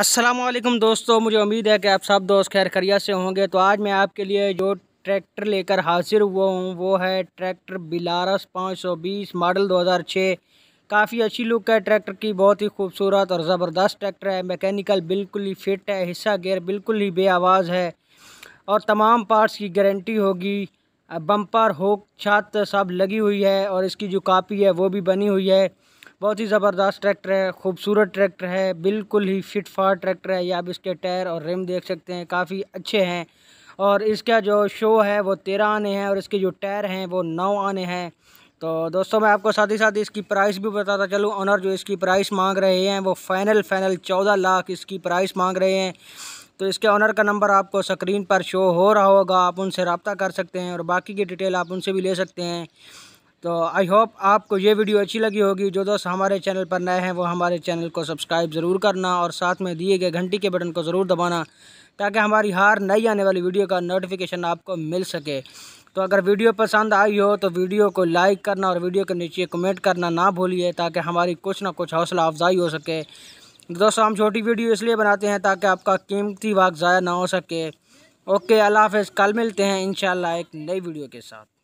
السلام علیکم دوستو مجھے امید ہے کہ آپ سب دوست خیر خرید سے ہوں گے تو آج میں آپ کے لیے جو ٹریکٹر لے کر حاضر ہوا ہوں وہ ہے ٹریکٹر بلارس پانچ سو بیس ماڈل دو ہزار چھ کافی اچھی لک ہے ٹریکٹر کی بہت ہی خوبصورت اور زبردست ٹریکٹر ہے میکینیکل بالکل ہی فٹ ہے حصہ گیر بالکل ہی بے آواز ہے اور تمام پارٹس کی گارنٹی ہوگی بمپر ہوک چھات سب لگی ہوئی ہے اور اس کی جو کاپی ہے وہ بھی بنی ہوئی ہے بہت ہی زبردست ٹریکٹر ہے خوبصورت ٹریکٹر ہے بالکل ہی فٹ فار ٹریکٹر ہے یہ آپ اس کے ٹائر اور ریم دیکھ سکتے ہیں کافی اچھے ہیں اور اس کا جو شو ہے وہ تیرہ آنے ہیں اور اس کے جو ٹائر ہیں وہ نو آنے ہیں تو دوستوں میں آپ کو ساتھ ہی ساتھ اس کی پرائس بھی بتاتا چلوں آنر جو اس کی پرائس مانگ رہے ہیں وہ فائنل فینل چودہ لاکھ اس کی پرائس مانگ رہے ہیں تو اس کے آنر کا نمبر آپ کو سکرین پر شو ہو رہا ہوگا آپ ان سے رابطہ کر سکتے ہیں اور باقی کی ڈیٹیل آپ ان سے بھی لے سکتے ہیں تو آئی ہوپ آپ کو یہ ویڈیو اچھی لگی ہوگی جو دوست ہمارے چینل پر نئے ہیں وہ ہمارے چینل کو سبسکرائب ضرور کرنا اور ساتھ میں دیے گئے گھنٹی کے بٹن کو ضرور دبانا تاکہ ہماری ہار نئی آنے والی ویڈیو کا نوٹیفیکیشن آپ کو مل سکے تو اگر ویڈیو پسند آئی ہو تو ویڈیو کو لائک کرنا اور ویڈیو کے نیچے کمنٹ کرنا نہ بھولیے تاکہ ہماری کچھ نہ کچھ حوصلہ افزائی ہو سکے دوستو ہم چھوٹی ویڈیو اس لیے بناتے ہیں تاکہ آپ کا قیمتی واقع ضائع نہ ہو سکے اوکے اللہ حافظ کل ملتے ہیں انشاءاللہ ایک نئی ویڈیو کے ساتھ